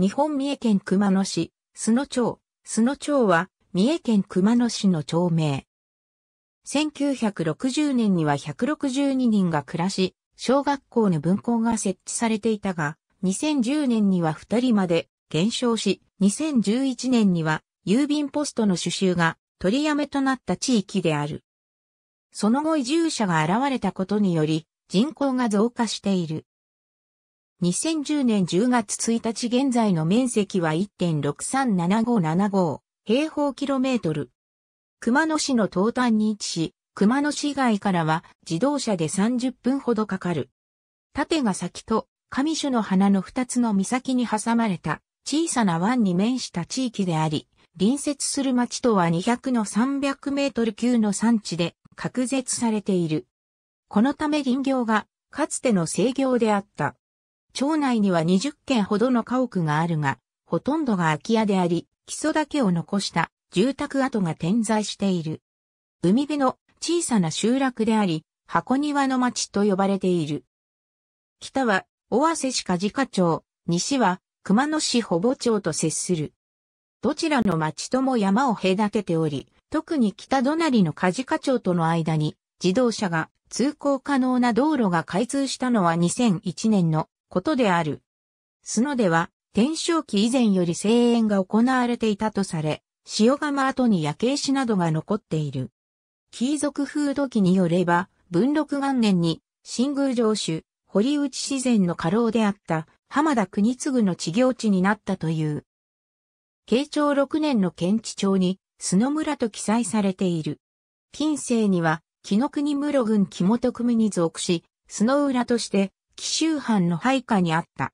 日本三重県熊野市、須野町。須野町は、三重県熊野市の町名。1960年には162人が暮らし、小学校の分校が設置されていたが、2010年には2人まで減少し、2011年には郵便ポストの収集が取りやめとなった地域である。その後移住者が現れたことにより、人口が増加している。2010年10月1日現在の面積は1.637575平方キロメートル。熊野市の東端に位置し、熊野市外からは自動車で30分ほどかかる。縦が先と上種の花の2つの岬に挟まれた小さな湾に面した地域であり、隣接する町とは200の300メートル級の産地で隔絶されている。このため林業がかつての制業であった。町内には20軒ほどの家屋があるが、ほとんどが空き家であり、基礎だけを残した住宅跡が点在している。海辺の小さな集落であり、箱庭の町と呼ばれている。北は、尾鷲市梶賀町、西は、熊野市保母町と接する。どちらの町とも山を隔てており、特に北隣の梶賀町との間に、自動車が通行可能な道路が開通したのは2001年のことである。須では、天正期以前より声援が行われていたとされ、塩釜跡に焼け石などが残っている。貴族風土記によれば、文禄元年に、新宮城主、堀内自然の家老であった浜田国次の地行地になったという。慶長六年の県知町に、須村と記載されている。近世には、木の国室郡木本組に属し、須野浦として、紀州藩の配下にあった。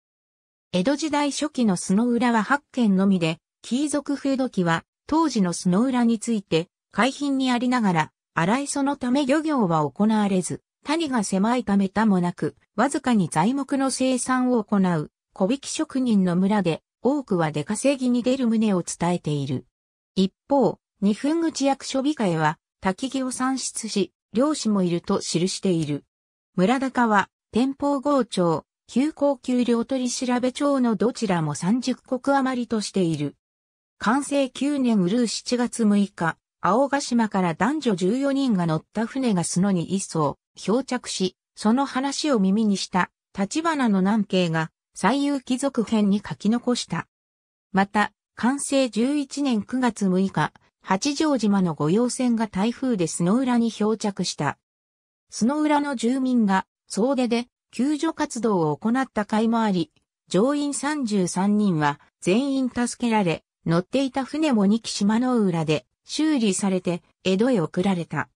江戸時代初期の須の浦は八軒のみで、貴族風土記は当時の須の浦について海浜にありながら、荒磯のため漁業は行われず、谷が狭いため他もなく、わずかに材木の生産を行う、小引職人の村で、多くは出稼ぎに出る旨を伝えている。一方、二分口役所控えは、焚き木を産出し、漁師もいると記している。村高は、天保号庁、旧高級料取調べ庁のどちらも30国余りとしている。完成9年うるう7月6日、青ヶ島から男女14人が乗った船が砂に一層漂着し、その話を耳にした立花の南慶が最有貴族編に書き残した。また、完成11年9月6日、八丈島の御用船が台風で砂浦に漂着した。砂浦の住民が総出で救助活動を行った甲斐もあり、乗員33人は全員助けられ、乗っていた船も2機島の浦で修理されて江戸へ送られた。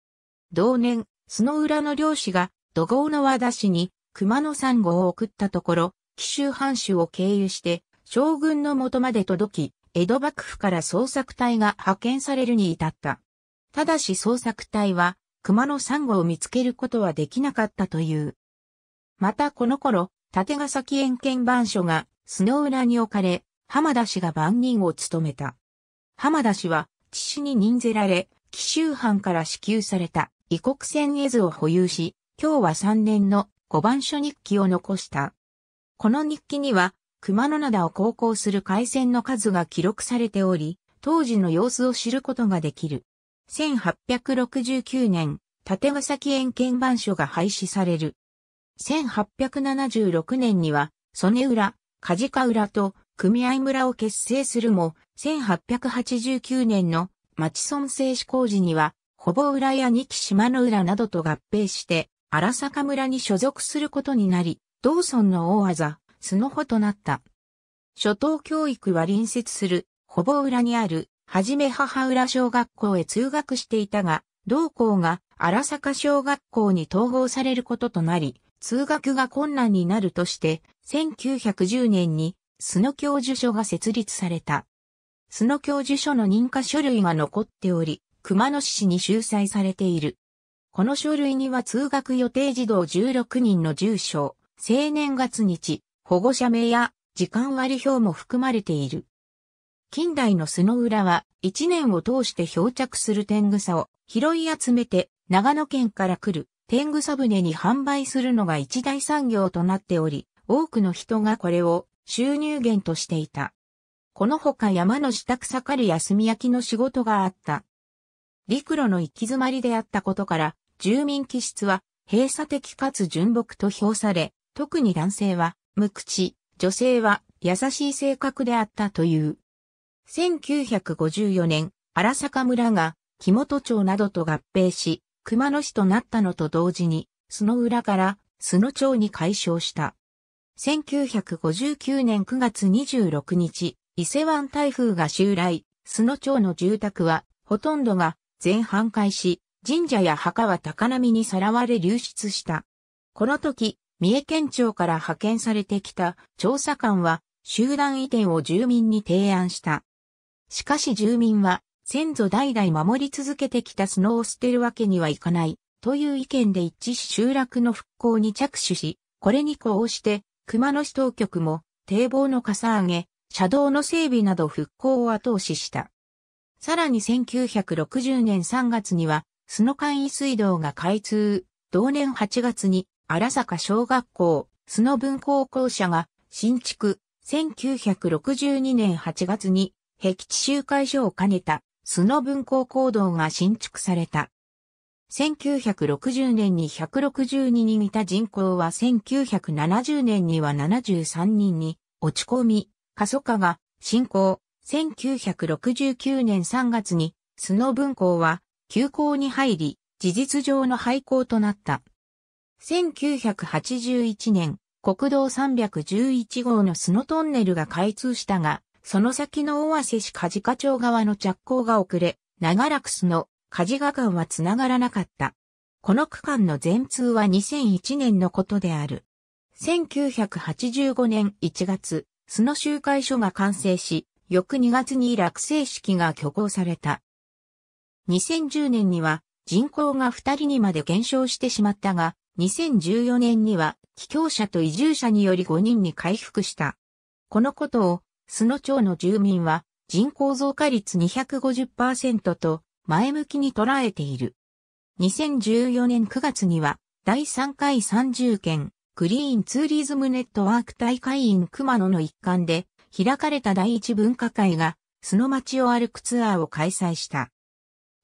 同年、その浦の漁師が土豪の和田市に熊野産後を送ったところ、紀州藩主を経由して将軍の元まで届き、江戸幕府から捜索隊が派遣されるに至った。ただし捜索隊は熊野産後を見つけることはできなかったという。またこの頃、立ヶ崎園県番所がノウ浦に置かれ、浜田氏が番人を務めた。浜田氏は、父に任ぜられ、紀州藩から支給された異国船絵図を保有し、今日は3年の五番所日記を残した。この日記には、熊野灘を航行する海戦の数が記録されており、当時の様子を知ることができる。1869年、縦ヶ崎園県番所が廃止される。1876年には、曽根浦、梶川浦と組合村を結成するも、1889年の町村制施工時には、ほぼ浦や二木島の浦などと合併して、荒坂村に所属することになり、同村の大技、スノホとなった。初等教育は隣接する、ほぼ浦にある、はじめ母浦小学校へ通学していたが、同校が荒坂小学校に統合されることとなり、通学が困難になるとして、1910年に、須野教授所が設立された。須野教授所の認可書類が残っており、熊野市に収載されている。この書類には通学予定児童16人の住所、青年月日、保護者名や時間割表も含まれている。近代の須野浦は1年を通して漂着する天草を拾い集めて長野県から来る天草船に販売するのが一大産業となっており、多くの人がこれを収入源としていた。このほか山の下草盛り休み焼きの仕事があった。陸路の行き詰まりであったことから、住民気質は閉鎖的かつ純朴と評され、特に男性は無口、女性は優しい性格であったという。1954年、荒坂村が木本町などと合併し、熊野市となったのと同時に、須野浦から須野町に解消した。1959年9月26日、伊勢湾台風が襲来、須野町の住宅は、ほとんどが全半壊し、神社や墓は高波にさらわれ流出した。この時、三重県庁から派遣されてきた調査官は集団移転を住民に提案した。しかし住民は先祖代々守り続けてきたスノを捨てるわけにはいかない、という意見で一致し集落の復興に着手し、これに呼応して、熊野市当局も、堤防のかさ上げ、車道の整備など復興を後押しした。さらに1960年3月には、スノ簡易水道が開通、同年8月に、荒坂小学校、スノ分校校舎が新築、1962年8月に、壁地集会所を兼ねたスノ文校行動が新築された。1960年に162人いた人口は1970年には73人に落ち込み、過疎化が進行。1969年3月にスノ文校は休校に入り、事実上の廃校となった。1981年、国道311号のスノトンネルが開通したが、その先の大瀬市梶賀町側の着工が遅れ、長らく巣の梶賀間は繋がらなかった。この区間の全通は2001年のことである。1985年1月、須の集会所が完成し、翌2月に落成式が挙行された。2010年には人口が2人にまで減少してしまったが、2014年には帰郷者と移住者により5人に回復した。このことを須野町の住民は人口増加率250%と前向きに捉えている。2014年9月には第3回30件グリーンツーリズムネットワーク大会員熊野の一環で開かれた第一文化会が須野町を歩くツアーを開催した。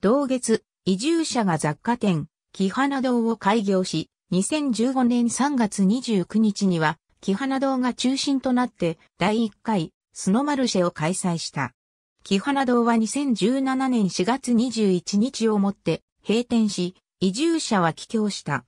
同月、移住者が雑貨店、木花堂を開業し、2015年3月29日には、木花堂が中心となって、第1回、スノマルシェを開催した。キハナ堂は2017年4月21日をもって閉店し、移住者は帰郷した。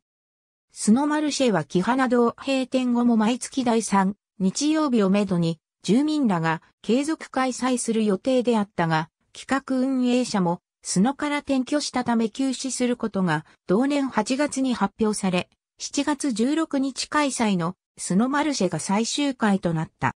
スノマルシェはキハナ堂閉店後も毎月第3日曜日をめどに住民らが継続開催する予定であったが、企画運営者もスノから転居したため休止することが同年8月に発表され、7月16日開催のスノマルシェが最終回となった。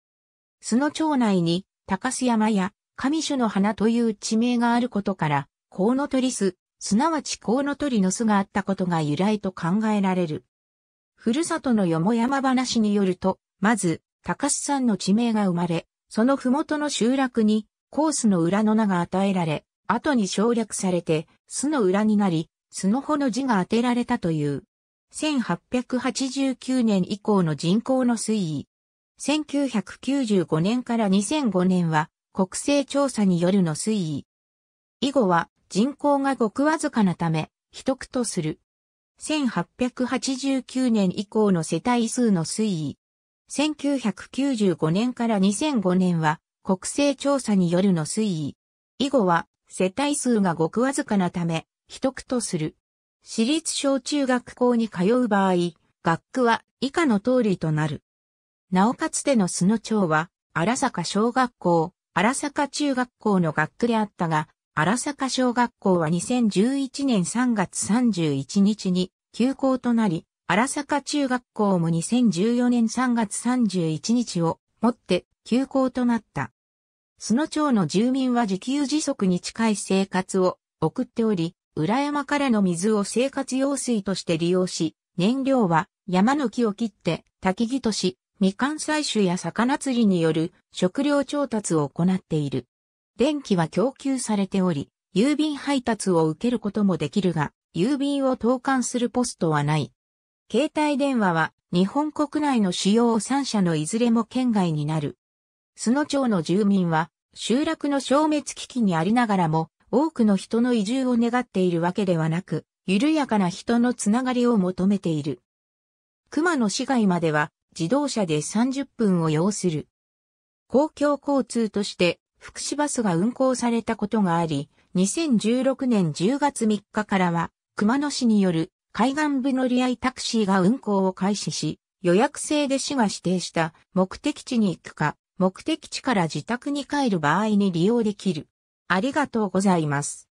須野町内に高須山や上種の花という地名があることから、コウノトリス、すなわちコウノトリの巣があったことが由来と考えられる。ふるさとのよもやま話によると、まず、高須山の地名が生まれ、その麓の集落に、コースの裏の名が与えられ、後に省略されて、巣の裏になり、巣の穂の字が当てられたという。1889年以降の人口の推移、1995年から2005年は国勢調査によるの推移。以後は人口がごくわずかなため、秘匿とする。1889年以降の世帯数の推移。1995年から2005年は国勢調査によるの推移。以後は世帯数がごくわずかなため、秘匿とする。私立小中学校に通う場合、学区は以下の通りとなる。なおかつての須野町は、荒坂小学校、荒坂中学校の学区であったが、荒坂小学校は2011年3月31日に休校となり、荒坂中学校も2014年3月31日をもって休校となった。須野町の住民は自給自足に近い生活を送っており、裏山からの水を生活用水として利用し、燃料は山の木を切って焚き木とし、みかん採取や魚釣りによる食料調達を行っている。電気は供給されており、郵便配達を受けることもできるが、郵便を投函するポストはない。携帯電話は日本国内の主要3社のいずれも県外になる。須野町の住民は集落の消滅危機にありながらも多くの人の移住を願っているわけではなく、緩やかな人のつながりを求めている。熊野市街までは自動車で30分を要する。公共交通として福祉バスが運行されたことがあり、2016年10月3日からは熊野市による海岸部乗り合いタクシーが運行を開始し、予約制で市が指定した目的地に行くか、目的地から自宅に帰る場合に利用できる。ありがとうございます。